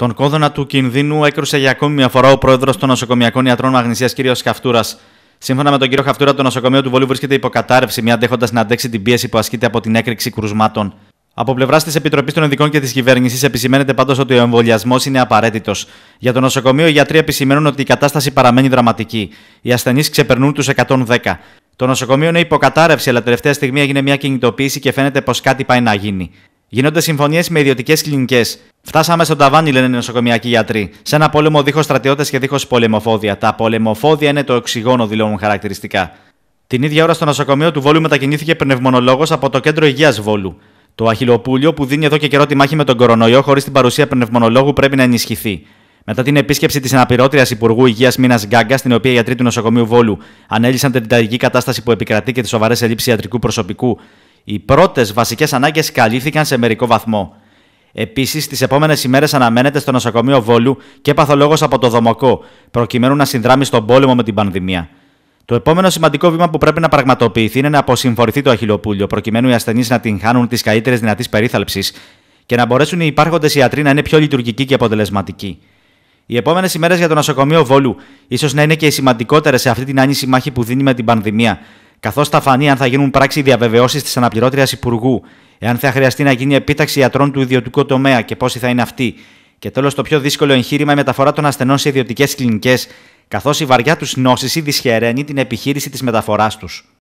Τον κόδωνα του κινδύνου έκρουσε για ακόμη μια φορά ο πρόεδρος των νοσοκομιακών ιατρών Μαγνησία, κ. Χαυτούρα. Σύμφωνα με τον κύριο Χαφτούρα το νοσοκομείο του Βολίου βρίσκεται υποκατάρρευση, μια αντέχοντας να αντέξει την πίεση που ασκείται από την έκρηξη κρουσμάτων. Από πλευράς της Επιτροπής των Ειδικών και της Κυβέρνησης, επισημαίνεται πάντως ότι ο εμβολιασμός είναι απαραίτητος. Για το νοσοκομείο, οι γιατροί επισημαίνουν ότι η κατάσταση παραμένει δραματική. Οι ασθενείς ξεπερνούν τους 110. Το νοσοκομείο είναι υποκατάρρευση, αλλά τελευταία στιγμή έγινε μια κινητοποίηση και φαίνεται πως κάτι πάει να γίνει. Γίνονται συμφωνίες με ιδιωτικές κλινικές. Φτάσαμε στο ταβάνι, λένε οι νοσοκομιακοί γιατροί. Σε ένα πόλεμο δίχως στρατιώτες και δίχως πολεμοφόδια. Τα πολεμοφόδια είναι το οξυγόνο, δηλώνουν χαρακτηριστικά. Την ίδια ώρα στο νοσοκομείο του Βόλου μετακινήθηκε πνευμονολόγος από το κέντρο υγείας Βόλου. Το αχυλοπούλιο που δίνει εδώ και καιρό τη μάχη με τον κορονοϊό χωρίς την παρουσία πνευμονολόγου πρέπει να ενισχυθεί. Μετά την επίσκεψη της αναπηρώτριας Υπουργού Υγείας Μίνας Γκάγκα, στην οποία οι γιατροί του νοσοκομείου Βόλου ανέλησαν την τραγική κατάσταση που επικρατεί και τι σοβαρέ ελλείψει ιατρικού προσωπικού, οι πρώτες βασικές ανάγκες καλύφθηκαν σε μερικό βαθμό. Επίσης, τις επόμενες ημέρες αναμένεται στο νοσοκομείο Βόλου και παθολόγος από το Δομοκό, προκειμένου να συνδράμει στον πόλεμο με την πανδημία. Το επόμενο σημαντικό βήμα που πρέπει να πραγματοποιηθεί είναι να αποσυμφορηθεί το αχυλοπούλιο, προκειμένου οι ασθενείς να την χάνουν τις καλύτερες δυνατής περίθαλψης και να μπορέσουν οι υπάρχοντες ιατροί να είναι πιο λειτουργικοί και αποτελεσματικοί. Οι επόμενες ημέρες για το νοσοκομείο Βόλου ίσως να είναι και οι σημαντικότερες σε αυτή την άνηση μάχη που δίνει με την πανδημία, καθώς θα φανεί αν θα γίνουν πράξη διαβεβαιώσεις της αναπληρώτριας Υπουργού, εάν θα χρειαστεί να γίνει επίταξη ιατρών του ιδιωτικού τομέα και πόσοι θα είναι αυτοί. Και τέλος, το πιο δύσκολο εγχείρημα, η μεταφορά των ασθενών σε ιδιωτικές κλινικές, καθώς η βαριά τους νόση ήδη σχεραίνει την επιχείρηση της μεταφοράς τους.